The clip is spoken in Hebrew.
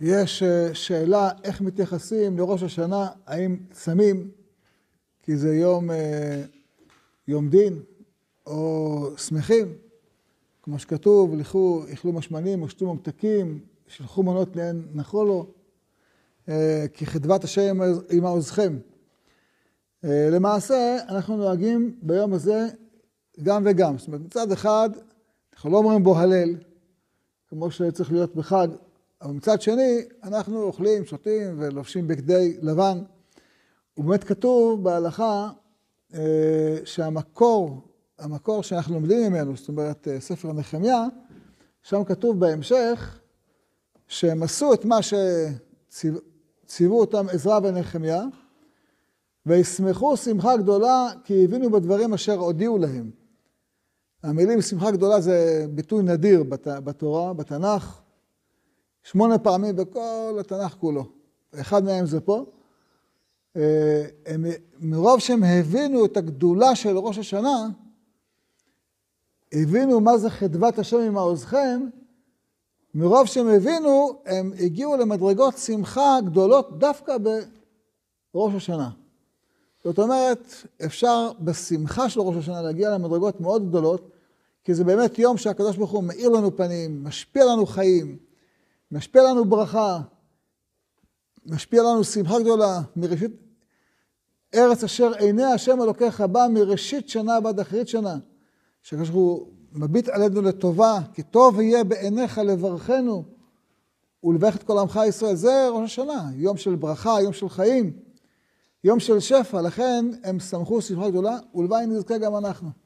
יש אה, שאלה איך מתייחסים לראש השנה, האם צמים, כי זה יום, אה, יום דין, או שמחים, כמו שכתוב, לכו, אכלו משמנים, ושתו ממתקים, שלחו מנות לעין נחולו, אה, כי חדבת השם עם העוזכם. למעשה, אנחנו נוהגים ביום הזה גם וגם. זאת אומרת, מצד אחד, אנחנו לא אומרים בו הלל, כמו שצריך להיות בחג, אבל מצד שני, אנחנו אוכלים, שותים ולובשים בגדי לבן. ובאמת כתוב בהלכה אה, שהמקור, המקור שאנחנו לומדים ממנו, זאת אומרת אה, ספר נחמיה, שם כתוב בהמשך שהם עשו את מה שציוו אותם עזרא ונחמיה, וישמחו שמחה גדולה כי הבינו בדברים אשר הודיעו להם. המילים שמחה גדולה זה ביטוי נדיר בת, בתורה, בתנ"ך. שמונה פעמים בכל התנ"ך כולו. אחד מהם זה פה. אה, הם, מרוב שהם הבינו את הגדולה של ראש השנה, הבינו מה זה חדוות השם עם ממעוזכם, מרוב שהם הבינו, הם הגיעו למדרגות שמחה גדולות דווקא בראש השנה. זאת אומרת, אפשר בשמחה של ראש השנה להגיע למדרגות מאוד גדולות, כי זה באמת יום שהקדוש ברוך הוא מאיר לנו פנים, משפיע לנו חיים. משפיע לנו ברכה, משפיע לנו שמחה גדולה, מראשית, ארץ אשר עיני השם אלוקיך בא מראשית שנה ועד אחרית שנה. שכאשר הוא מביט עלינו לטובה, כי טוב יהיה בעיניך לברכנו ולברך את כל עמך ישראל. זה ראש השנה, יום של ברכה, יום של חיים, יום של שפע. לכן הם שמחו שמחה גדולה, ולוואי נזכה גם אנחנו.